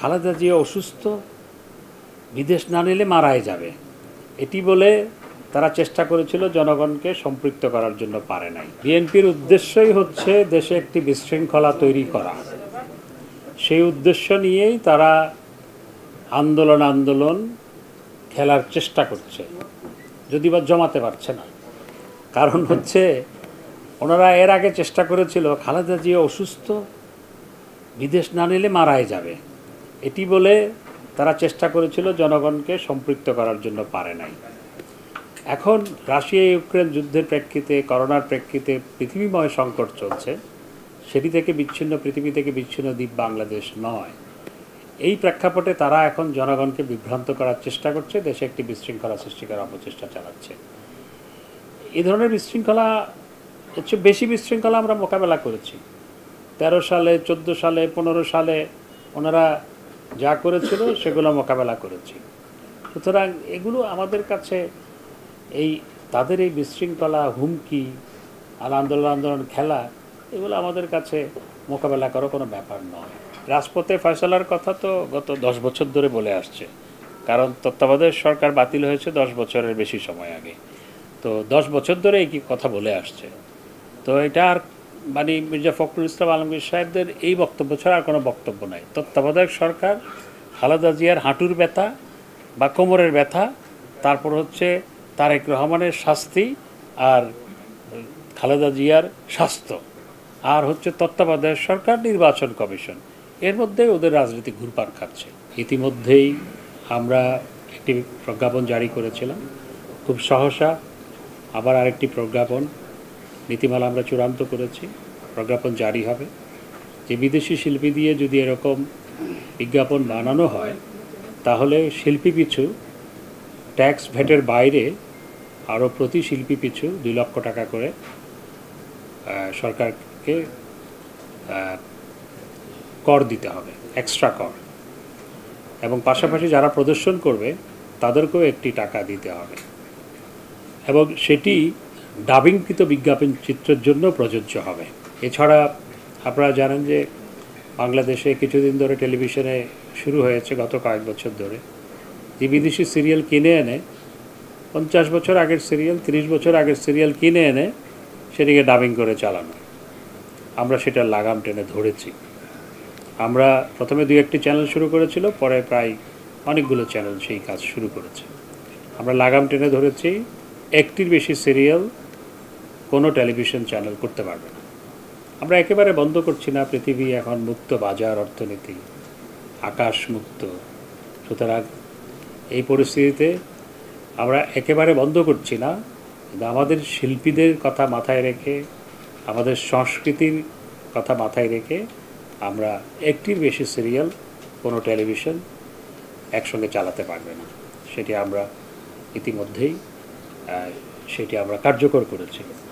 খালেদা জিয়া অসুস্থ বিদেশ না নিলে মারাই যাবে এটি বলে তারা চেষ্টা করেছিল জনগণকে সম্পৃক্ত করার জন্য পারে নাই বিএনপির উদ্দেশ্যই হচ্ছে দেশে একটি বিশৃঙ্খলা তৈরি করা সেই উদ্দেশ্য নিয়েই তারা আন্দোলন আন্দোলন খেলার চেষ্টা করছে যদি বা জমাতে পারছে না কারণ হচ্ছে ওনারা এর আগে চেষ্টা করেছিল খালেদা জিয়া অসুস্থ বিদেশ না নিলে মারাই যাবে এটি বলে তারা চেষ্টা করেছিল জনগণকে সম্পৃক্ত করার জন্য পারে নাই এখন রাশিয়া ইউক্রেন যুদ্ধের প্রেক্ষিতে করোনার প্রেক্ষিতে পৃথিবীময় সংকট চলছে সেটি থেকে বিচ্ছিন্ন পৃথিবী থেকে বিচ্ছিন্ন দ্বীপ বাংলাদেশ নয় এই প্রেক্ষাপটে তারা এখন জনগণকে বিভ্রান্ত করার চেষ্টা করছে দেশে একটি বিশৃঙ্খলা সৃষ্টি করার অপচেষ্টা চালাচ্ছে এই ধরনের বিশৃঙ্খলা হচ্ছে বেশি বিশৃঙ্খলা আমরা মোকাবেলা করেছি তেরো সালে চোদ্দো সালে পনেরো সালে ওনারা যা করেছিল সেগুলো মোকাবেলা করেছি সুতরাং এগুলো আমাদের কাছে এই তাদের এই বিশৃঙ্খলা হুমকি আর আন্দোলন আন্দোলন খেলা এগুলো আমাদের কাছে মোকাবেলা করার কোনো ব্যাপার নয় রাজপথে ফয়সলার কথা তো গত দশ বছর ধরে বলে আসছে কারণ তত্ত্বাবধায়ক সরকার বাতিল হয়েছে দশ বছরের বেশি সময় আগে তো দশ বছর ধরে এই কথা বলে আসছে তো এটা আর মানে মির্জা ফখরুল ইসলাম আলমগীর সাহেবদের এই বক্তব্য ছাড়া আর কোনো বক্তব্য নাই তত্ত্বাবধায়ক সরকার খালেদা জিয়ার হাঁটুর ব্যথা বা কোমরের ব্যথা তারপর হচ্ছে তারেক রহমানের শাস্তি আর খালেদা জিয়ার স্বাস্থ্য আর হচ্ছে তত্ত্বাবধায়ক সরকার নির্বাচন কমিশন এর মধ্যে ওদের রাজনীতি ঘুরপাক খাচ্ছে ইতিমধ্যেই আমরা একটি প্রজ্ঞাপন জারি করেছিলাম খুব সহসা আবার আরেকটি প্রজ্ঞাপন নীতিমালা আমরা চূড়ান্ত করেছি প্রজ্ঞাপন জারি হবে যে বিদেশি শিল্পী দিয়ে যদি এরকম বিজ্ঞাপন বানানো হয় তাহলে শিল্পী পিছু ট্যাক্স ভ্যাটের বাইরে আরও প্রতি শিল্পী পিছু দুই লক্ষ টাকা করে সরকারকে কর দিতে হবে এক্সট্রা কর এবং পাশাপাশি যারা প্রদর্শন করবে তাদেরকেও একটি টাকা দিতে হবে এবং সেটি ডাবিংকৃত বিজ্ঞাপন চিত্রের জন্য প্রযোজ্য হবে এছাড়া আপনারা জানেন যে বাংলাদেশে কিছুদিন ধরে টেলিভিশনে শুরু হয়েছে গত কয়েক বছর ধরে যে বিদেশি সিরিয়াল কিনে এনে পঞ্চাশ বছর আগের সিরিয়াল তিরিশ বছর আগের সিরিয়াল কিনে এনে সেটিকে ডাবিং করে চালানো আমরা সেটা লাগাম টেনে ধরেছি আমরা প্রথমে দু একটি চ্যানেল শুরু করেছিল পরে প্রায় অনেকগুলো চ্যানেল সেই কাজ শুরু করেছে আমরা লাগাম টেনে ধরেছি একটির বেশি সিরিয়াল কোনো টেলিভিশন চ্যানেল করতে পারবে না আমরা একেবারে বন্ধ করছি না পৃথিবী এখন মুক্ত বাজার অর্থনীতি আকাশ মুক্ত সুতরাং এই পরিস্থিতিতে আমরা একেবারে বন্ধ করছি না কিন্তু আমাদের শিল্পীদের কথা মাথায় রেখে আমাদের সংস্কৃতির কথা মাথায় রেখে আমরা একটির বেশি সিরিয়াল কোনো টেলিভিশন একসঙ্গে চালাতে পারবে না সেটি আমরা ইতিমধ্যেই সেটি আমরা কার্যকর করেছিলাম